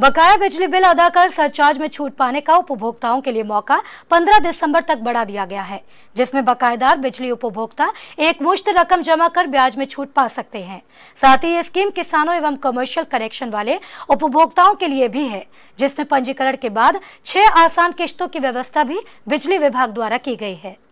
बकाया बिजली बिल अदा कर सरचार्ज में छूट पाने का उपभोक्ताओं के लिए मौका 15 दिसंबर तक बढ़ा दिया गया है जिसमें बकायेदार बिजली उपभोक्ता एक मुश्त रकम जमा कर ब्याज में छूट पा सकते हैं साथ ही ये स्कीम किसानों एवं कमर्शियल कनेक्शन वाले उपभोक्ताओं के लिए भी है जिसमें पंजीकरण के बाद छह आसान किश्तों की व्यवस्था भी बिजली विभाग द्वारा की गई है